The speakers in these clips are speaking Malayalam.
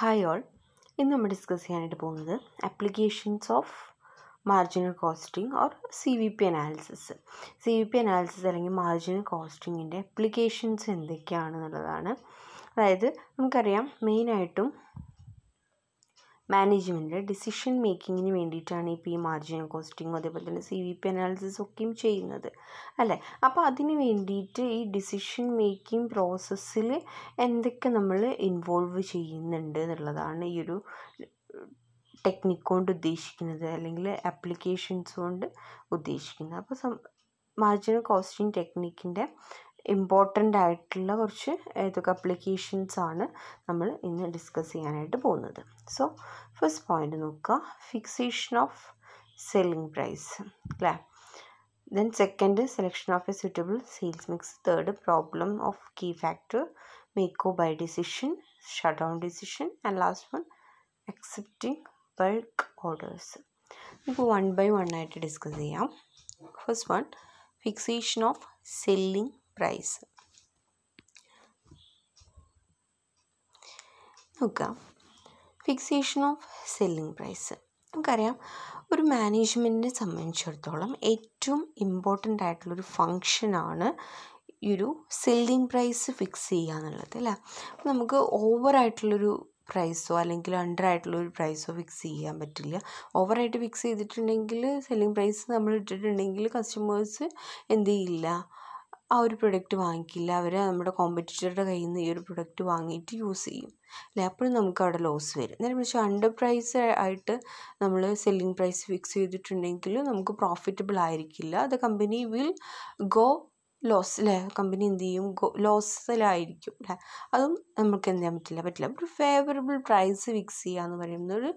ഹായ് ഓൾ ഇന്ന് നമ്മൾ ഡിസ്കസ് ചെയ്യാനായിട്ട് പോകുന്നത് applications of marginal costing or C V P analysis C V P analysis അല്ലെങ്കിൽ മാർജിനൽ കോസ്റ്റിങ്ങിൻ്റെ ആപ്ലിക്കേഷൻസ് എന്തൊക്കെയാണെന്നുള്ളതാണ് അതായത് നമുക്കറിയാം മെയിനായിട്ടും മാനേജ്മെൻറ്റ് ഡിസിഷൻ മേക്കിങ്ങിന് വേണ്ടിയിട്ടാണ് ഇപ്പോൾ ഈ മാർജിൻ കോസ്റ്റിങ്ങും അതേപോലെ തന്നെ സി വി പി അനാലിസിസ് ഒക്കെയും ചെയ്യുന്നത് അല്ലേ അപ്പോൾ അതിന് വേണ്ടിയിട്ട് ഈ ഡിസിഷൻ മേക്കിംഗ് പ്രോസസ്സിൽ എന്തൊക്കെ നമ്മൾ ഇൻവോൾവ് ചെയ്യുന്നുണ്ട് എന്നുള്ളതാണ് ഈ ഒരു ടെക്നിക്ക് കൊണ്ട് ഉദ്ദേശിക്കുന്നത് അല്ലെങ്കിൽ ആപ്ലിക്കേഷൻസ് കൊണ്ട് ഉദ്ദേശിക്കുന്നത് അപ്പോൾ മാർജിനൽ കോസ്റ്റിംഗ് ടെക്നിക്കിൻ്റെ ഇമ്പോർട്ടൻ്റ് ആയിട്ടുള്ള കുറച്ച് ഏതൊക്കെ അപ്ലിക്കേഷൻസ് ആണ് നമ്മൾ ഇന്ന് ഡിസ്കസ് ചെയ്യാനായിട്ട് പോകുന്നത് സോ ഫസ്റ്റ് പോയിന്റ് നോക്കുക ഫിക്സേഷൻ ഓഫ് സെല്ലിംഗ് പ്രൈസ് അല്ലേ then second selection of a suitable sales mix third problem of key factor make or buy decision shut down decision and last one accepting bulk orders നമുക്ക് വൺ ബൈ വൺ ആയിട്ട് ഡിസ്കസ് ചെയ്യാം first one fixation of selling price നോക്കാം ഫിക്സേഷൻ ഓഫ് സെല്ലിംഗ് പ്രൈസ് നമുക്കറിയാം ഒരു മാനേജ്മെൻറ്റിനെ സംബന്ധിച്ചിടത്തോളം ഏറ്റവും ഇമ്പോർട്ടൻ്റ് ആയിട്ടുള്ളൊരു ഫങ്ഷനാണ് ഈ ഒരു സെല്ലിംഗ് പ്രൈസ് ഫിക്സ് ചെയ്യുക എന്നുള്ളത് അല്ലേ നമുക്ക് ഓവറായിട്ടുള്ളൊരു പ്രൈസോ അല്ലെങ്കിൽ അണ്ടർ ആയിട്ടുള്ളൊരു പ്രൈസോ ഫിക്സ് ചെയ്യാൻ പറ്റില്ല ഓവറായിട്ട് ഫിക്സ് ചെയ്തിട്ടുണ്ടെങ്കിൽ സെല്ലിംഗ് പ്രൈസ് നമ്മൾ ഇട്ടിട്ടുണ്ടെങ്കിൽ കസ്റ്റമേഴ്സ് എന്ത് ചെയ്യില്ല ആ ഒരു പ്രൊഡക്റ്റ് വാങ്ങിക്കില്ല അവർ നമ്മുടെ കോമ്പറ്റീറ്ററുടെ കയ്യിൽ നിന്ന് ഈ ഒരു പ്രൊഡക്റ്റ് വാങ്ങിയിട്ട് യൂസ് ചെയ്യും അല്ലേ അപ്പോഴും നമുക്ക് അവിടെ ലോസ് വരും നേരെ പക്ഷേ അണ്ടർ പ്രൈസ് ആയിട്ട് നമ്മൾ സെല്ലിംഗ് പ്രൈസ് ഫിക്സ് ചെയ്തിട്ടുണ്ടെങ്കിൽ നമുക്ക് പ്രോഫിറ്റബിൾ ആയിരിക്കില്ല the company will go loss അല്ലേ കമ്പനി എന്ത് ചെയ്യും ലോസിലായിരിക്കും അല്ലേ അതും നമുക്ക് എന്ത് ചെയ്യാൻ പറ്റില്ല പറ്റില്ല ഒരു ഫേവറബിൾ പ്രൈസ് ഫിക്സ് ചെയ്യുക എന്ന് പറയുന്നത് ഒരു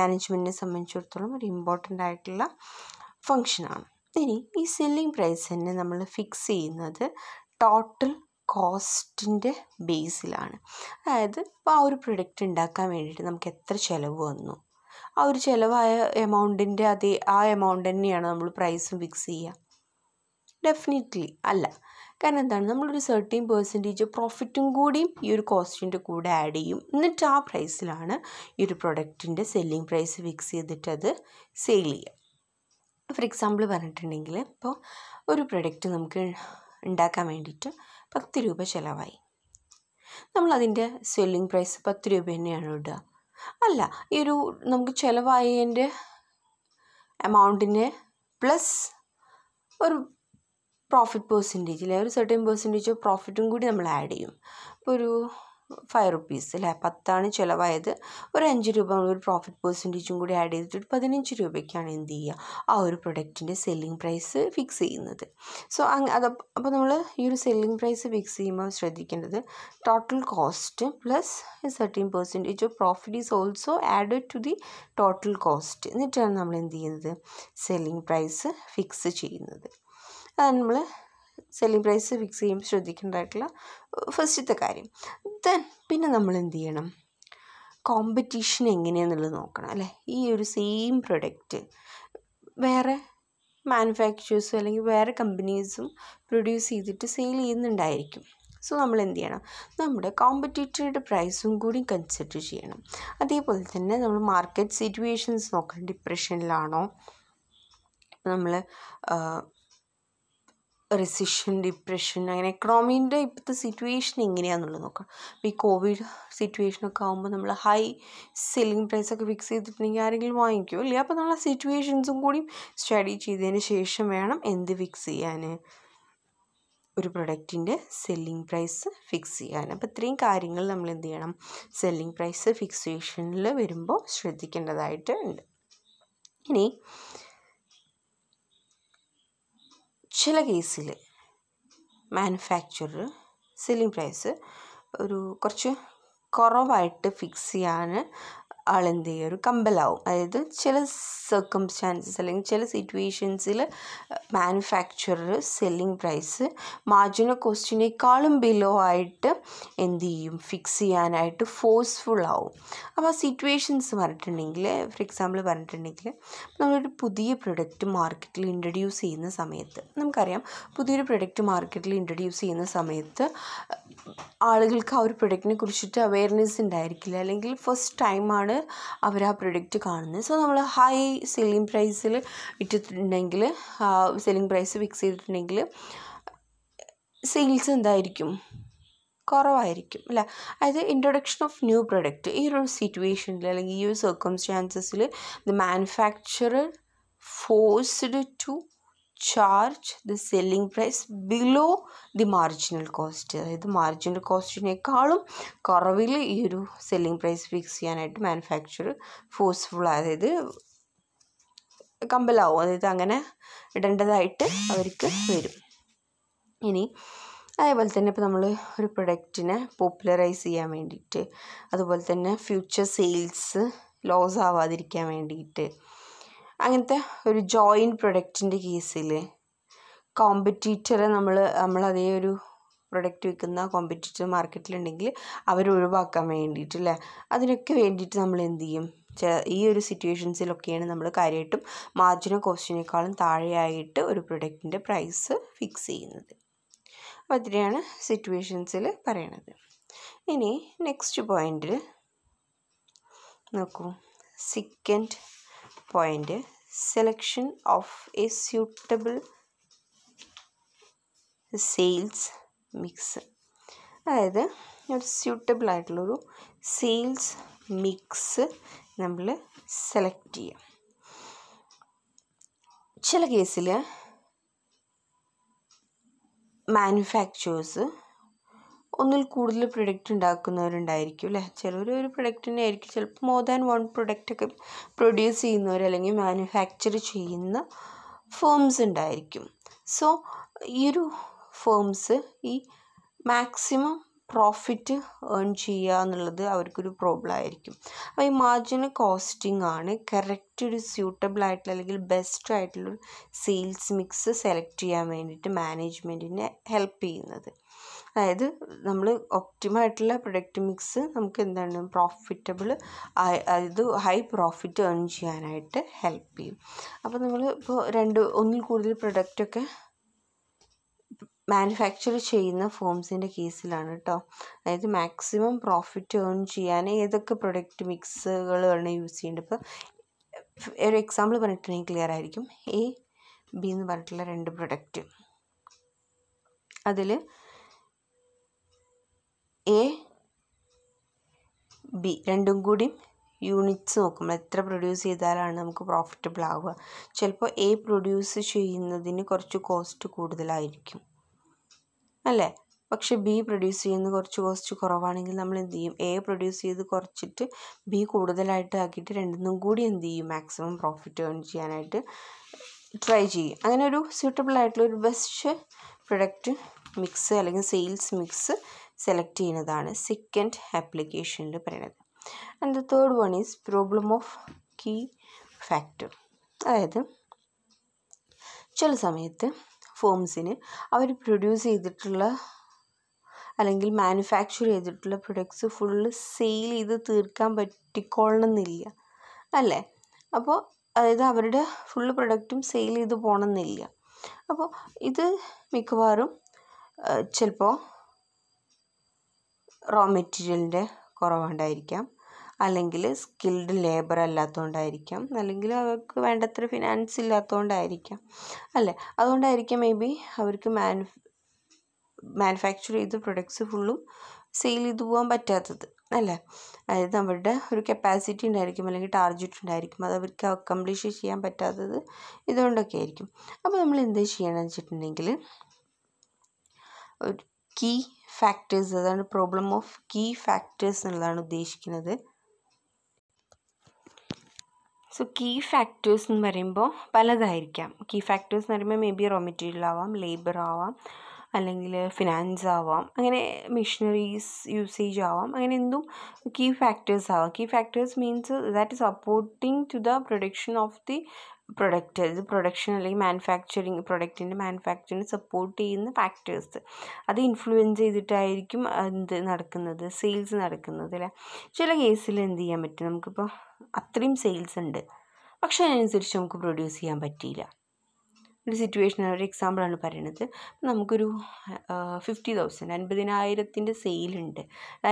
മാനേജ്മെൻറ്റിനെ സംബന്ധിച്ചിടത്തോളം ഒരു ഇമ്പോർട്ടൻ്റ് ആയിട്ടുള്ള ഫങ്ഷനാണ് ഇനി ഈ സെല്ലിംഗ് പ്രൈസ് തന്നെ നമ്മൾ ഫിക്സ് ചെയ്യുന്നത് ടോട്ടൽ കോസ്റ്റിൻ്റെ ബേസിലാണ് അതായത് ഇപ്പോൾ ആ ഒരു പ്രൊഡക്റ്റ് ഉണ്ടാക്കാൻ വേണ്ടിയിട്ട് നമുക്ക് എത്ര ചിലവ് വന്നു ആ ഒരു ചിലവായ എമൗണ്ടിൻ്റെ അതേ ആ എമൗണ്ട് തന്നെയാണ് നമ്മൾ പ്രൈസും ഫിക്സ് ചെയ്യുക ഡെഫിനറ്റ്ലി അല്ല കാരണം എന്താണ് നമ്മളൊരു സെർട്ടീൻ പെർസെൻറ്റേജ് പ്രോഫിറ്റും കൂടിയും ഈ ഒരു കോസ്റ്റിൻ്റെ കൂടെ ആഡ് ചെയ്യും എന്നിട്ട് ആ പ്രൈസിലാണ് ഈ ഒരു പ്രൊഡക്റ്റിൻ്റെ സെല്ലിംഗ് പ്രൈസ് ഫിക്സ് ചെയ്തിട്ട് അത് സെയിൽ ചെയ്യുക ഫോർ എക്സാമ്പിൾ പറഞ്ഞിട്ടുണ്ടെങ്കിൽ ഇപ്പോൾ ഒരു പ്രൊഡക്റ്റ് നമുക്ക് ഉണ്ടാക്കാൻ വേണ്ടിയിട്ട് പത്ത് രൂപ ചിലവായി നമ്മളതിൻ്റെ സെല്ലിംഗ് പ്രൈസ് പത്ത് രൂപ തന്നെയാണ് ഇടുക അല്ല ഈ ഒരു നമുക്ക് ചിലവായതിൻ്റെ എമൗണ്ടിന് പ്ലസ് ഒരു പ്രോഫിറ്റ് പെർസെൻറ്റേജിൽ ഒരു സെർട്ടൻ പെർസെൻറ്റേജ് ഓഫ് പ്രോഫിറ്റും കൂടി നമ്മൾ ആഡ് ചെയ്യും ഇപ്പോൾ ഒരു ഫൈവ് റുപ്പീസ് അല്ലേ പത്താണ് ചിലവായത് ഒരു അഞ്ച് രൂപ ഒരു പ്രോഫിറ്റ് പെർസെൻറ്റേജും കൂടി ആഡ് ചെയ്തിട്ട് പതിനഞ്ച് രൂപയ്ക്കാണ് എന്ത് ചെയ്യുക ആ ഒരു പ്രൊഡക്റ്റിൻ്റെ സെല്ലിംഗ് പ്രൈസ് ഫിക്സ് ചെയ്യുന്നത് സോ അങ്ങ് അത് അപ്പോൾ നമ്മൾ ഈ ഒരു സെല്ലിംഗ് പ്രൈസ് ഫിക്സ് ചെയ്യുമ്പോൾ ശ്രദ്ധിക്കേണ്ടത് total cost plus thirteen percentage of profit is also added to the total cost എന്നിട്ടാണ് നമ്മൾ എന്ത് ചെയ്യുന്നത് സെല്ലിംഗ് പ്രൈസ് ഫിക്സ് ചെയ്യുന്നത് അത് നമ്മൾ സെല്ലിംഗ് പ്രൈസ് ഫിക്സ് ചെയ്യും ശ്രദ്ധിക്കേണ്ടതായിട്ടുള്ള ഫസ്റ്റത്തെ കാര്യം ദെൻ പിന്നെ നമ്മൾ എന്ത് ചെയ്യണം കോമ്പറ്റീഷൻ എങ്ങനെയാണെന്നുള്ളത് നോക്കണം അല്ലേ ഈ ഒരു സെയിം പ്രൊഡക്റ്റ് വേറെ മാനുഫാക്ചേഴ്സും അല്ലെങ്കിൽ വേറെ കമ്പനീസും പ്രൊഡ്യൂസ് ചെയ്തിട്ട് സെയിൽ ചെയ്യുന്നുണ്ടായിരിക്കും സോ നമ്മൾ എന്ത് ചെയ്യണം നമ്മുടെ കോമ്പറ്റീറ്ററുടെ പ്രൈസും കൂടി കൺസിഡർ ചെയ്യണം അതേപോലെ തന്നെ നമ്മൾ മാർക്കറ്റ് സിറ്റുവേഷൻസ് നോക്കണം ഡിപ്രഷനിലാണോ നമ്മൾ റെസിഷൻ ഡിപ്രഷൻ അങ്ങനെ എക്കണോമീൻ്റെ ഇപ്പോഴത്തെ സിറ്റുവേഷൻ എങ്ങനെയാണെന്നുള്ളത് നോക്കാം ഇപ്പോൾ ഈ കോവിഡ് സിറ്റുവേഷനൊക്കെ ആകുമ്പോൾ നമ്മൾ ഹൈ സെല്ലിംഗ് പ്രൈസൊക്കെ ഫിക്സ് ചെയ്തിട്ടുണ്ടെങ്കിൽ ആരെങ്കിലും വാങ്ങിക്കോ ഇല്ല അപ്പോൾ നമ്മൾ ആ സിറ്റുവേഷൻസും കൂടി സ്റ്റഡി ചെയ്തതിന് ശേഷം വേണം എന്ത് ഫിക്സ് ചെയ്യാൻ ഒരു പ്രൊഡക്റ്റിൻ്റെ സെല്ലിംഗ് പ്രൈസ് ഫിക്സ് ചെയ്യാൻ അപ്പോൾ ഇത്രയും കാര്യങ്ങൾ നമ്മൾ എന്ത് ചെയ്യണം സെല്ലിംഗ് പ്രൈസ് ഫിക്സേഷനിൽ വരുമ്പോൾ ശ്രദ്ധിക്കേണ്ടതായിട്ട് ഉണ്ട് ഇനി ചില കേസിൽ മാനുഫാക്ചറർ സെല്ലിംഗ് പ്രൈസ് ഒരു കുറച്ച് കുറവായിട്ട് ഫിക്സ് ചെയ്യാൻ ആളെന്ത് ചെയ്യുക ഒരു കമ്പലാവും അതായത് ചില സർക്കംസ്റ്റാൻസസ് അല്ലെങ്കിൽ ചില സിറ്റുവേഷൻസിൽ മാനുഫാക്ചറർ സെല്ലിംഗ് പ്രൈസ് മാർജിനൽ കോസ്റ്റിനേക്കാളും ബിലോ ആയിട്ട് എന്ത് ചെയ്യും ഫിക്സ് ചെയ്യാനായിട്ട് ഫോഴ്സ്ഫുൾ ആവും അപ്പോൾ ആ സിറ്റുവേഷൻസ് പറഞ്ഞിട്ടുണ്ടെങ്കിൽ ഫോർ എക്സാമ്പിൾ പറഞ്ഞിട്ടുണ്ടെങ്കിൽ നമ്മളൊരു പുതിയ പ്രൊഡക്റ്റ് മാർക്കറ്റിൽ ഇൻട്രൊഡ്യൂസ് ചെയ്യുന്ന സമയത്ത് നമുക്കറിയാം പുതിയൊരു പ്രൊഡക്റ്റ് മാർക്കറ്റിൽ ഇൻട്രൊഡ്യൂസ് ചെയ്യുന്ന സമയത്ത് ആളുകൾക്ക് ആ ഒരു പ്രൊഡക്റ്റിനെ കുറിച്ചിട്ട് അവയർനെസ് ഉണ്ടായിരിക്കില്ല അല്ലെങ്കിൽ ഫസ്റ്റ് ടൈമാണ് അവർ ആ പ്രൊഡക്റ്റ് കാണുന്നത് സോ നമ്മൾ ഹൈ സെല്ലിംഗ് പ്രൈസിൽ ഇട്ടിട്ടുണ്ടെങ്കിൽ സെല്ലിംഗ് പ്രൈസ് ഫിക്സ് ചെയ്തിട്ടുണ്ടെങ്കിൽ സെയിൽസ് എന്തായിരിക്കും കുറവായിരിക്കും അല്ല അതായത് ഇൻട്രൊഡക്ഷൻ ഓഫ് ന്യൂ പ്രൊഡക്റ്റ് ഈ ഒരു സിറ്റുവേഷനിൽ അല്ലെങ്കിൽ ഈ ഒരു സർക്കംസ്റ്റാൻസസിൽ the manufacturer forced to charge the selling price below the marginal cost അതായത് മാർജിനൽ കോസ്റ്റിനേക്കാളും കുറവിൽ ഈ ഒരു സെല്ലിംഗ് പ്രൈസ് ഫിക്സ് ചെയ്യാനായിട്ട് മാനുഫാക്ചർ ഫോഴ്സ്ഫുൾ അതായത് കമ്പലാവും അതായത് അങ്ങനെ ഇടേണ്ടതായിട്ട് അവർക്ക് വരും ഇനി അതേപോലെ തന്നെ ഇപ്പോൾ നമ്മൾ ഒരു പ്രൊഡക്റ്റിനെ പോപ്പുലറൈസ് ചെയ്യാൻ വേണ്ടിയിട്ട് അതുപോലെ തന്നെ ഫ്യൂച്ചർ സെയിൽസ് ലോസ് ആവാതിരിക്കാൻ വേണ്ടിയിട്ട് അങ്ങനത്തെ ഒരു ജോയിൻറ്റ് പ്രൊഡക്റ്റിൻ്റെ കേസിൽ കോമ്പറ്റീറ്ററെ നമ്മൾ നമ്മളതേ ഒരു പ്രൊഡക്റ്റ് വിൽക്കുന്ന കോമ്പറ്റീറ്റർ മാർക്കറ്റിലുണ്ടെങ്കിൽ അവരെ ഒഴിവാക്കാൻ വേണ്ടിയിട്ട് അല്ലേ അതിനൊക്കെ വേണ്ടിയിട്ട് നമ്മൾ എന്ത് ചെയ്യും ഈ ഒരു സിറ്റുവേഷൻസിലൊക്കെയാണ് നമ്മൾ കാര്യമായിട്ടും മാർജിനോ കോസ്റ്റിനേക്കാളും താഴെയായിട്ട് ഒരു പ്രൊഡക്റ്റിൻ്റെ പ്രൈസ് ഫിക്സ് ചെയ്യുന്നത് അപ്പോൾ അതിനെയാണ് സിറ്റുവേഷൻസിൽ പറയണത് ഇനി നെക്സ്റ്റ് പോയിൻ്റിൽ നോക്കൂ second point selection of a suitable sales mix അതായത് ഒരു സ്യൂട്ടബിൾ ആയിട്ടുള്ളൊരു സെയിൽസ് മിക്സ് നമ്മൾ സെലക്ട് ചെയ്യാം ചില കേസിൽ മാനുഫാക്ചേഴ്സ് ഒന്നിൽ കൂടുതൽ പ്രൊഡക്റ്റ് ഉണ്ടാക്കുന്നവരുണ്ടായിരിക്കും അല്ലേ ചിലർ ഒരു പ്രൊഡക്റ്റിനെ ആയിരിക്കും ചിലപ്പോൾ മോർ ദാൻ വൺ പ്രൊഡക്റ്റൊക്കെ പ്രൊഡ്യൂസ് ചെയ്യുന്നവർ അല്ലെങ്കിൽ മാനുഫാക്ചർ ചെയ്യുന്ന ഫേംസ് ഉണ്ടായിരിക്കും സോ ഈ ഒരു ഫേംസ് ഈ മാക്സിമം പ്രോഫിറ്റ് ഏൺ ചെയ്യുക എന്നുള്ളത് അവർക്കൊരു പ്രോബ്ലം ആയിരിക്കും അപ്പോൾ ഈ മാർജിന കോസ്റ്റിംഗ് ആണ് കറക്റ്റ് ഒരു സ്യൂട്ടബിൾ ആയിട്ടുള്ള അല്ലെങ്കിൽ ബെസ്റ്റ് ആയിട്ടുള്ള സെയിൽസ് മിക്സ് സെലക്ട് ചെയ്യാൻ വേണ്ടിയിട്ട് മാനേജ്മെൻറ്റിനെ ഹെൽപ്പ് ചെയ്യുന്നത് അതായത് നമ്മൾ ഒപ്റ്റിമായിട്ടുള്ള പ്രൊഡക്റ്റ് മിക്സ് നമുക്ക് എന്താണ് പ്രോഫിറ്റബിൾ അതായത് ഹൈ പ്രോഫിറ്റ് ഏൺ ചെയ്യാനായിട്ട് ഹെൽപ്പ് ചെയ്യും അപ്പോൾ നമ്മൾ ഇപ്പോൾ രണ്ട് ഒന്നിൽ കൂടുതൽ പ്രൊഡക്റ്റൊക്കെ മാനുഫാക്ചർ ചെയ്യുന്ന ഫോംസിൻ്റെ കേസിലാണ് കേട്ടോ അതായത് മാക്സിമം പ്രോഫിറ്റ് ഏൺ ചെയ്യാൻ ഏതൊക്കെ പ്രൊഡക്റ്റ് മിക്സുകളാണ് യൂസ് ചെയ്യേണ്ടത് ഇപ്പോൾ ഒരു എക്സാമ്പിൾ പറഞ്ഞിട്ടുണ്ടെങ്കിൽ ക്ലിയർ ആയിരിക്കും എ ബി എന്ന് പറഞ്ഞിട്ടുള്ള രണ്ട് പ്രൊഡക്റ്റ് അതിൽ എ ബി രണ്ടും കൂടി യൂണിറ്റ്സ് നോക്കുമ്പോൾ എത്ര പ്രൊഡ്യൂസ് ചെയ്താലാണ് നമുക്ക് പ്രോഫിറ്റബിൾ ആവുക ചിലപ്പോൾ എ പ്രൊഡ്യൂസ് ചെയ്യുന്നതിന് കുറച്ച് കോസ്റ്റ് കൂടുതലായിരിക്കും അല്ലേ പക്ഷേ ബി പ്രൊഡ്യൂസ് ചെയ്യുന്ന കുറച്ച് കോസ്റ്റ് കുറവാണെങ്കിൽ നമ്മൾ എന്ത് ചെയ്യും എ പ്രൊഡ്യൂസ് ചെയ്ത് കുറച്ചിട്ട് ബി കൂടുതലായിട്ട് ആക്കിയിട്ട് രണ്ടിനും കൂടി എന്ത് ചെയ്യും മാക്സിമം പ്രോഫിറ്റ് ഏൺ ചെയ്യാനായിട്ട് ട്രൈ ചെയ്യും അങ്ങനെ ഒരു സ്യൂട്ടബിൾ ആയിട്ടുള്ള ഒരു ബെസ്റ്റ് പ്രൊഡക്റ്റ് മിക്സ് അല്ലെങ്കിൽ സെയിൽസ് മിക്സ് സെലക്ട് ചെയ്യുന്നതാണ് സെക്കൻഡ് ആപ്ലിക്കേഷനിൽ പറയുന്നത് and the third one is problem of key factor അതായത് ചില സമയത്ത് ഫോംസിന് അവർ പ്രൊഡ്യൂസ് ചെയ്തിട്ടുള്ള അല്ലെങ്കിൽ മാനുഫാക്ചർ ചെയ്തിട്ടുള്ള പ്രൊഡക്ട്സ് ഫുള്ള് സെയിൽ ചെയ്ത് തീർക്കാൻ പറ്റിക്കൊള്ളണമെന്നില്ല അല്ലേ അപ്പോൾ അതായത് അവരുടെ ഫുള്ള് പ്രൊഡക്റ്റും സെയിൽ ചെയ്ത് പോകണമെന്നില്ല അപ്പോൾ ഇത് മിക്കവാറും ചിലപ്പോൾ റോ മെറ്റീരിയലിൻ്റെ കുറവുണ്ടായിരിക്കാം അല്ലെങ്കിൽ സ്കിൽഡ് ലേബർ അല്ലാത്തതുകൊണ്ടായിരിക്കാം അല്ലെങ്കിൽ അവർക്ക് വേണ്ടത്ര ഫിനാൻസ് ഇല്ലാത്തതുകൊണ്ടായിരിക്കാം അല്ലേ അതുകൊണ്ടായിരിക്കാം മേ ബി അവർക്ക് മാനു മാനുഫാക്ചർ ചെയ്ത പ്രൊഡക്ട്സ് ഫുള്ളും സെയിൽ ചെയ്ത് പോകാൻ പറ്റാത്തത് അല്ലേ അതായത് നമ്മളുടെ ഒരു കപ്പാസിറ്റി ഉണ്ടായിരിക്കും അല്ലെങ്കിൽ ടാർജറ്റ് ഉണ്ടായിരിക്കും അത് അവർക്ക് അക്കംപ്ലീഷ് ചെയ്യാൻ പറ്റാത്തത് ഇതുകൊണ്ടൊക്കെ ആയിരിക്കും അപ്പോൾ നമ്മൾ എന്ത് ചെയ്യണമെന്ന് വെച്ചിട്ടുണ്ടെങ്കിൽ ഒരു കീ ഫാക്ടേഴ്സ് അതാണ് പ്രോബ്ലം ഓഫ് കീ ഫാക്ടേഴ്സ് എന്നുള്ളതാണ് ഉദ്ദേശിക്കുന്നത് സോ കീ ഫാക്ടേഴ്സ് എന്ന് പറയുമ്പോൾ പലതായിരിക്കാം കീ ഫാക്ടേഴ്സ് എന്ന് പറയുമ്പോൾ മേ ബി റോ മെറ്റീരിയൽ ആവാം ലേബർ ആവാം അല്ലെങ്കിൽ ഫിനാൻസ് ആവാം അങ്ങനെ മെഷീനറീസ് യൂസേജ് ആവാം അങ്ങനെ എന്തും കീ ഫാക്ടേഴ്സ് ആവാം key factors means that supporting to the production of the product അതായത് പ്രൊഡക്ഷൻ അല്ലെങ്കിൽ മാനുഫാക്ചറിങ് പ്രൊഡക്റ്റിൻ്റെ മാനുഫാക്ചറിങ് സപ്പോർട്ട് ചെയ്യുന്ന ഫാക്ടേഴ്സ് അത് ഇൻഫ്ലുവൻസ് ചെയ്തിട്ടായിരിക്കും എന്ത് നടക്കുന്നത് സെയിൽസ് നടക്കുന്നത് അല്ലേ ചില കേസിൽ എന്ത് ചെയ്യാൻ പറ്റും നമുക്കിപ്പോൾ അത്രയും സെയിൽസ് ഉണ്ട് പക്ഷേ അതിനനുസരിച്ച് നമുക്ക് പ്രൊഡ്യൂസ് ചെയ്യാൻ പറ്റിയില്ല ഒരു സിറ്റുവേഷൻ ഒരു എക്സാമ്പിളാണ് പറയണത് നമുക്കൊരു ഫിഫ്റ്റി തൗസൻഡ് അൻപതിനായിരത്തിൻ്റെ സെയിലുണ്ട്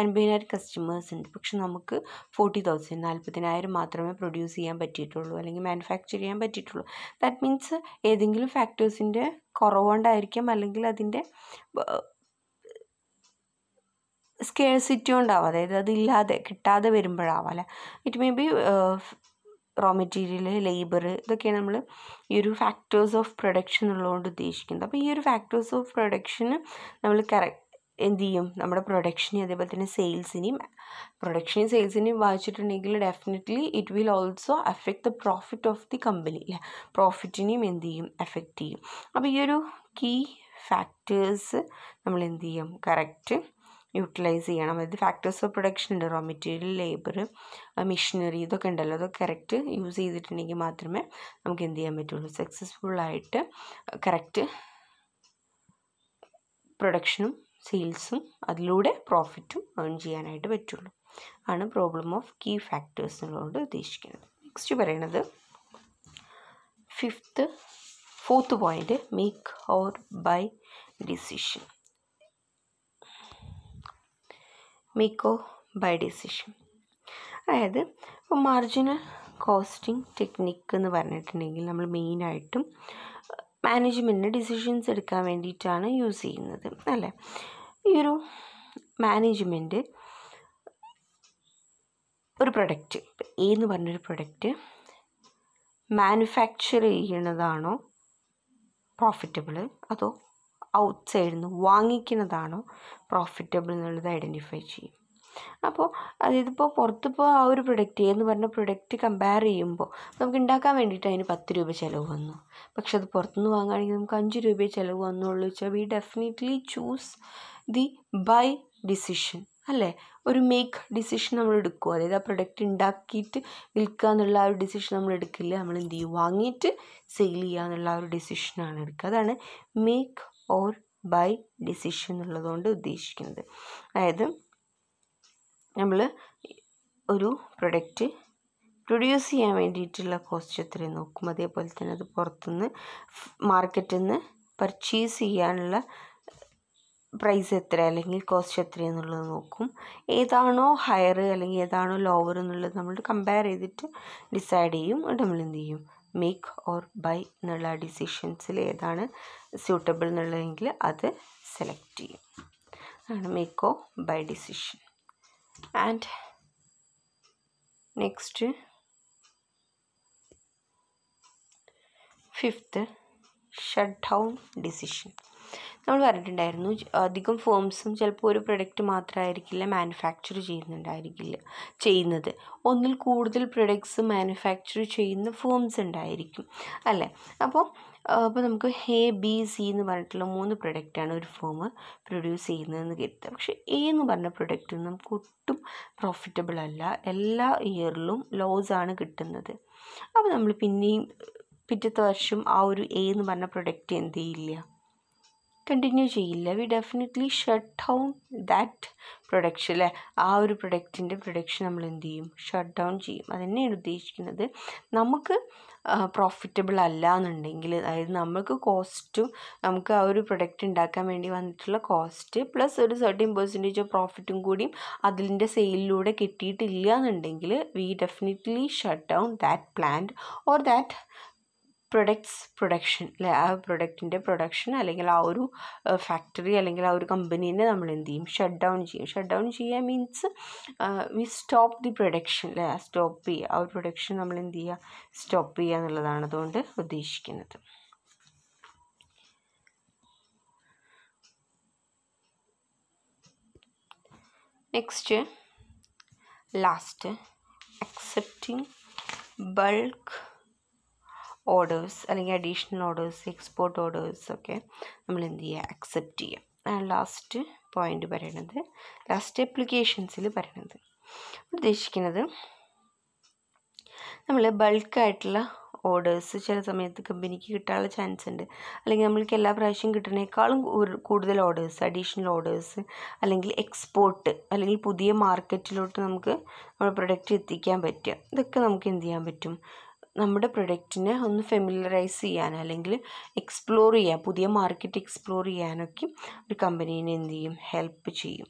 അൻപതിനായിരം കസ്റ്റമേഴ്സ് ഉണ്ട് പക്ഷെ നമുക്ക് ഫോർട്ടി തൗസൻഡ് നാൽപ്പതിനായിരം മാത്രമേ പ്രൊഡ്യൂസ് ചെയ്യാൻ പറ്റിയിട്ടുള്ളൂ അല്ലെങ്കിൽ മാനുഫാക്ചർ ചെയ്യാൻ പറ്റിയിട്ടുള്ളൂ ദാറ്റ് മീൻസ് ഏതെങ്കിലും ഫാക്ടേഴ്സിൻ്റെ കുറവുകൊണ്ടായിരിക്കാം അല്ലെങ്കിൽ അതിൻ്റെ സ്കേഴ്സിറ്റി കൊണ്ടാവാം അതായത് അതില്ലാതെ കിട്ടാതെ വരുമ്പോഴാവാം അല്ലേ it maybe raw material labour ഇതൊക്കെയാണ് നമ്മൾ ഈ ഒരു ഫാക്ടേഴ്സ് ഓഫ് പ്രൊഡക്ഷൻ ഉള്ളതുകൊണ്ട് ഉദ്ദേശിക്കുന്നത് അപ്പോൾ ഈ ഒരു ഫാക്ടേഴ്സ് ഓഫ് പ്രൊഡക്ഷന് നമ്മൾ കറ എന്ത് ചെയ്യും നമ്മുടെ പ്രൊഡക്ഷനെ അതേപോലെ തന്നെ സെയിൽസിനെയും പ്രൊഡക്ഷനെയും സെയിൽസിനെയും വായിച്ചിട്ടുണ്ടെങ്കിൽ definitely it will also affect the profit of the company അല്ലേ പ്രോഫിറ്റിനെയും എന്ത് ചെയ്യും എഫക്റ്റ് ചെയ്യും അപ്പോൾ ഈ ഒരു കീ ഫാക്ടേഴ്സ് നമ്മൾ എന്ത് ചെയ്യും കറക്റ്റ് യൂട്ടിലൈസ് ചെയ്യണം അതായത് ഫാക്ടേഴ്സ് ഓഫ് പ്രൊഡക്ഷൻ ഉണ്ട് റോ മെറ്റീരിയൽ ലേബർ മെഷീനറി ഇതൊക്കെ ഉണ്ടല്ലോ അതൊക്കെ കറക്റ്റ് യൂസ് ചെയ്തിട്ടുണ്ടെങ്കിൽ മാത്രമേ നമുക്ക് എന്ത് ചെയ്യാൻ പറ്റുള്ളൂ സക്സസ്ഫുള്ളായിട്ട് കറക്റ്റ് പ്രൊഡക്ഷനും സെയിൽസും അതിലൂടെ പ്രോഫിറ്റും ഏൺ ചെയ്യാനായിട്ട് പറ്റുള്ളൂ ആണ് പ്രോബ്ലം ഓഫ് കീ ഫാക്ടേഴ്സ് എന്നുള്ളതുകൊണ്ട് ഉദ്ദേശിക്കുന്നത് നെക്സ്റ്റ് പറയണത് fifth fourth point make or buy decision മിക്കോ ബൈ ഡിസിഷൻ അതായത് ഇപ്പോൾ മാർജിനൽ കോസ്റ്റിംഗ് ടെക്നിക്ക് എന്ന് പറഞ്ഞിട്ടുണ്ടെങ്കിൽ നമ്മൾ മെയിനായിട്ടും മാനേജ്മെൻറ്റിന് ഡിസിഷൻസ് എടുക്കാൻ വേണ്ടിയിട്ടാണ് യൂസ് ചെയ്യുന്നത് അല്ലേ ഈ ഒരു മാനേജ്മെൻറ്റ് ഒരു പ്രൊഡക്റ്റ് എ എന്ന് പറഞ്ഞൊരു പ്രൊഡക്റ്റ് മാനുഫാക്ചർ ചെയ്യണതാണോ പ്രോഫിറ്റബിൾ അതോ സൈഡിൽ നിന്ന് വാങ്ങിക്കുന്നതാണോ പ്രോഫിറ്റബിൾ എന്നുള്ളത് ഐഡൻറ്റിഫൈ ചെയ്യും അപ്പോൾ അതിതിപ്പോൾ പുറത്തിപ്പോൾ ആ ഒരു പ്രൊഡക്റ്റ് എന്ന് പറഞ്ഞ പ്രൊഡക്റ്റ് കമ്പയർ ചെയ്യുമ്പോൾ നമുക്ക് ഉണ്ടാക്കാൻ വേണ്ടിയിട്ട് അതിന് പത്ത് രൂപ ചിലവ് വന്നു പക്ഷെ അത് പുറത്തുനിന്ന് വാങ്ങുകയാണെങ്കിൽ നമുക്ക് അഞ്ച് രൂപയെ ചിലവ് വന്നുള്ളൂ വെച്ചാൽ we definitely choose the buy decision അല്ലേ ഒരു മേക്ക് ഡിസിഷൻ നമ്മൾ എടുക്കും അതായത് ആ പ്രൊഡക്റ്റ് ഉണ്ടാക്കിയിട്ട് വിൽക്കുക എന്നുള്ള ആ ഒരു ഡിസിഷൻ നമ്മൾ എടുക്കില്ല നമ്മൾ എന്ത് ചെയ്യും വാങ്ങിയിട്ട് സെയിൽ ചെയ്യുക എന്നുള്ള ആ ഒരു ഡിസിഷനാണ് എടുക്കുക അതാണ് മേക്ക് ഓർ ബൈ ഡിസിഷൻ എന്നുള്ളതുകൊണ്ട് ഉദ്ദേശിക്കുന്നത് അതായത് നമ്മൾ ഒരു പ്രൊഡക്റ്റ് പ്രൊഡ്യൂസ് ചെയ്യാൻ വേണ്ടിയിട്ടുള്ള കോസ്റ്റ് എത്ര നോക്കും അതേപോലെ തന്നെ അത് പുറത്തുനിന്ന് മാർക്കറ്റിൽ നിന്ന് പർച്ചേസ് ചെയ്യാനുള്ള പ്രൈസ് എത്ര അല്ലെങ്കിൽ കോസ്റ്റ് എത്ര എന്നുള്ളത് നോക്കും ഏതാണോ ഹയർ അല്ലെങ്കിൽ ഏതാണോ ലോവർ എന്നുള്ളത് നമ്മൾ കമ്പയർ ചെയ്തിട്ട് ഡിസൈഡ് ചെയ്യും നമ്മൾ എന്ത് ചെയ്യും മേക്ക് ഓർ ബൈ എന്നുള്ള ഡിസിഷൻസിൽ ഏതാണ് സ്യൂട്ടബിൾ എന്നുള്ളതെങ്കിൽ അത് സെലക്ട് ചെയ്യും ആണ് make or buy decision and next fifth shut down decision നമ്മൾ പറഞ്ഞിട്ടുണ്ടായിരുന്നു അധികം ഫേംസും ചിലപ്പോൾ ഒരു പ്രൊഡക്റ്റ് മാത്രമായിരിക്കില്ല മാനുഫാക്ചർ ചെയ്യുന്നുണ്ടായിരിക്കില്ല ചെയ്യുന്നത് ഒന്നിൽ കൂടുതൽ പ്രൊഡക്ട്സ് മാനുഫാക്ചർ ചെയ്യുന്ന ഫേംസ് ഉണ്ടായിരിക്കും അല്ലേ അപ്പോൾ അപ്പോൾ നമുക്ക് എ ബി സി എന്ന് പറഞ്ഞിട്ടുള്ള മൂന്ന് പ്രൊഡക്റ്റാണ് ഒരു ഫോം പ്രൊഡ്യൂസ് ചെയ്യുന്നതെന്ന് കരുതുക പക്ഷേ എ എന്ന് പറഞ്ഞ പ്രൊഡക്റ്റ് നമുക്ക് ഒട്ടും പ്രോഫിറ്റബിൾ അല്ല എല്ലാ ഇയറിലും ലോസ് ആണ് കിട്ടുന്നത് അപ്പോൾ നമ്മൾ പിന്നെയും പിറ്റത്തെ വർഷം ആ ഒരു എ എന്ന് പറഞ്ഞ പ്രൊഡക്റ്റ് എന്ത് ചെയ്യില്ല കണ്ടിന്യൂ ചെയ്യില്ല we definitely shut down that production അല്ലേ ആ ഒരു പ്രൊഡക്റ്റിൻ്റെ പ്രൊഡക്ഷൻ നമ്മൾ എന്ത് ചെയ്യും ഷട്ട് ഡൗൺ ചെയ്യും തന്നെയാണ് ഉദ്ദേശിക്കുന്നത് നമുക്ക് പ്രോഫിറ്റബിൾ അല്ല എന്നുണ്ടെങ്കിൽ അതായത് നമുക്ക് കോസ്റ്റും നമുക്ക് ആ ഒരു പ്രൊഡക്റ്റ് ഉണ്ടാക്കാൻ വേണ്ടി വന്നിട്ടുള്ള കോസ്റ്റ് പ്ലസ് ഒരു സർട്ടിൻ പെർസെൻറ്റേജ് ഓഫ് പ്രോഫിറ്റും കൂടിയും അതിൻ്റെ സെയിലിലൂടെ കിട്ടിയിട്ടില്ല എന്നുണ്ടെങ്കിൽ we definitely shut down that plant or that products production അല്ലെ ആ പ്രൊഡക്റ്റിൻ്റെ പ്രൊഡക്ഷൻ അല്ലെങ്കിൽ ആ ഒരു ഫാക്ടറി അല്ലെങ്കിൽ ആ ഒരു കമ്പനീനെ നമ്മൾ എന്ത് ചെയ്യും ഷട്ട് ഡൗൺ ചെയ്യും ഷട്ട് ഡൗൺ ചെയ്യുക means we stop the production അല്ലെ സ്റ്റോപ്പ് ചെയ്യുക ആ ഒരു പ്രൊഡക്ഷൻ നമ്മൾ എന്ത് ചെയ്യുക സ്റ്റോപ്പ് ചെയ്യുക എന്നുള്ളതാണ് അതുകൊണ്ട് ഉദ്ദേശിക്കുന്നത് next last accepting bulk orders അല്ലെങ്കിൽ അഡീഷണൽ ഓർഡേഴ്സ് എക്സ്പോർട്ട് ഓർഡേഴ്സ് ഒക്കെ നമ്മൾ എന്ത് ചെയ്യുക അക്സെപ്റ്റ് ചെയ്യുക ലാസ്റ്റ് പോയിന്റ് പറയണത് ലാസ്റ്റ് അപ്ലിക്കേഷൻസിൽ പറയണത് ഉദ്ദേശിക്കുന്നത് നമ്മൾ ബൾക്കായിട്ടുള്ള ഓർഡേഴ്സ് ചില സമയത്ത് കമ്പനിക്ക് കിട്ടാനുള്ള ചാൻസ് ഉണ്ട് അല്ലെങ്കിൽ നമ്മൾക്ക് എല്ലാ പ്രാവശ്യം കിട്ടുന്നതിനേക്കാളും കൂടുതൽ ഓർഡേഴ്സ് അഡീഷണൽ ഓർഡേഴ്സ് അല്ലെങ്കിൽ എക്സ്പോർട്ട് അല്ലെങ്കിൽ പുതിയ മാർക്കറ്റിലോട്ട് നമുക്ക് നമ്മുടെ പ്രൊഡക്റ്റ് എത്തിക്കാൻ പറ്റുക ഇതൊക്കെ നമുക്ക് എന്ത് ചെയ്യാൻ പറ്റും നമ്മുടെ പ്രൊഡക്റ്റിനെ ഒന്ന് ഫെമിലറൈസ് ചെയ്യാൻ അല്ലെങ്കിൽ എക്സ്പ്ലോർ ചെയ്യാൻ പുതിയ മാർക്കറ്റ് എക്സ്പ്ലോർ ചെയ്യാനൊക്കെ ഒരു കമ്പനീനെ എന്ത് ചെയ്യും ഹെൽപ്പ് ചെയ്യും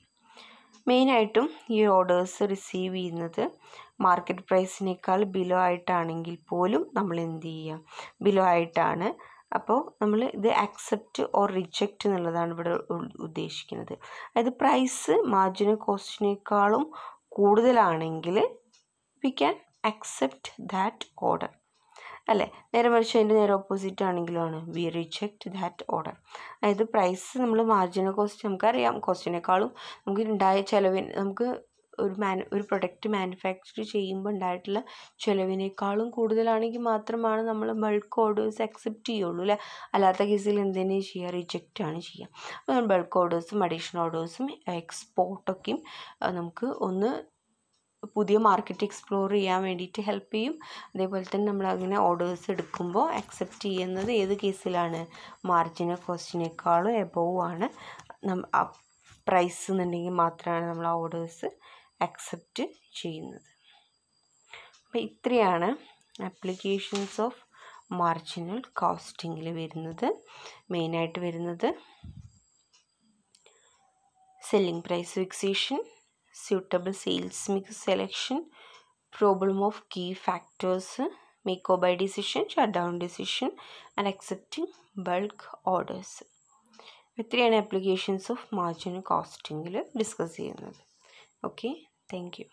മെയിനായിട്ടും ഈ ഓർഡേഴ്സ് റിസീവ് ചെയ്യുന്നത് മാർക്കറ്റ് പ്രൈസിനേക്കാൾ ബിലോ ആയിട്ടാണെങ്കിൽ പോലും നമ്മൾ എന്ത് ചെയ്യുക ബിലോ ആയിട്ടാണ് അപ്പോൾ നമ്മൾ ഇത് ആക്സെപ്റ്റ് ഓർ റിജക്റ്റ് എന്നുള്ളതാണ് ഇവിടെ ഉദ്ദേശിക്കുന്നത് അതായത് പ്രൈസ് മാർജിനൽ കോസ്റ്റിനേക്കാളും കൂടുതലാണെങ്കിൽ we can accept that order അല്ലേ നേരെ മറിച്ച് അതിൻ്റെ നേരെ ഓപ്പോസിറ്റ് ആണെങ്കിലും ആണ് വി റിജക്റ്റ് ദാറ്റ് ഓർഡർ അതായത് പ്രൈസ് നമ്മൾ മാർജിനൽ കോസ്റ്റ് നമുക്കറിയാം കോസ്റ്റിനേക്കാളും നമുക്ക് ഉണ്ടായ ചിലവിന് നമുക്ക് ഒരു മാനു ഒരു പ്രൊഡക്റ്റ് മാനുഫാക്ചർ ചെയ്യുമ്പോൾ ഉണ്ടായിട്ടുള്ള ചിലവിനേക്കാളും കൂടുതലാണെങ്കിൽ മാത്രമാണ് നമ്മൾ ബൾക്ക് ഓർഡേഴ്സ് അക്സെപ്റ്റ് ചെയ്യുള്ളൂ അല്ലേ അല്ലാത്ത കേസിൽ എന്തിനു ചെയ്യുക റിജക്റ്റ് ആണ് ചെയ്യുക അപ്പോൾ ബൾക്ക് ഓർഡേഴ്സും അഡീഷണൽ ഓർഡേഴ്സും എക്സ്പോർട്ടൊക്കെയും നമുക്ക് ഒന്ന് പുതിയ മാർക്കറ്റ് എക്സ്പ്ലോർ ചെയ്യാൻ വേണ്ടിയിട്ട് ഹെൽപ്പ് ചെയ്യും അതേപോലെ തന്നെ നമ്മൾ അങ്ങനെ ഓർഡേഴ്സ് എടുക്കുമ്പോൾ അക്സെപ്റ്റ് ചെയ്യുന്നത് ഏത് കേസിലാണ് മാർജിനൽ കോസ്റ്റിനേക്കാളും എബോവ് ആണ് പ്രൈസ് എന്നുണ്ടെങ്കിൽ മാത്രമാണ് നമ്മൾ ആ ഓർഡേഴ്സ് അക്സെപ്റ്റ് ചെയ്യുന്നത് അപ്പോൾ ഇത്രയാണ് ആപ്ലിക്കേഷൻസ് ഓഫ് മാർജിനൽ കോസ്റ്റിങ്ങിൽ വരുന്നത് മെയിനായിട്ട് വരുന്നത് selling price fixation suitable sales mix selection, problem of key factors, make or buy decision, shutdown decision and accepting bulk orders. ഇത്രയാണ് ആപ്ലിക്കേഷൻസ് ഓഫ് മാർജിൻ കോസ്റ്റിങ്ങിൽ ഡിസ്കസ് ചെയ്യുന്നത് ഓക്കെ താങ്ക് യു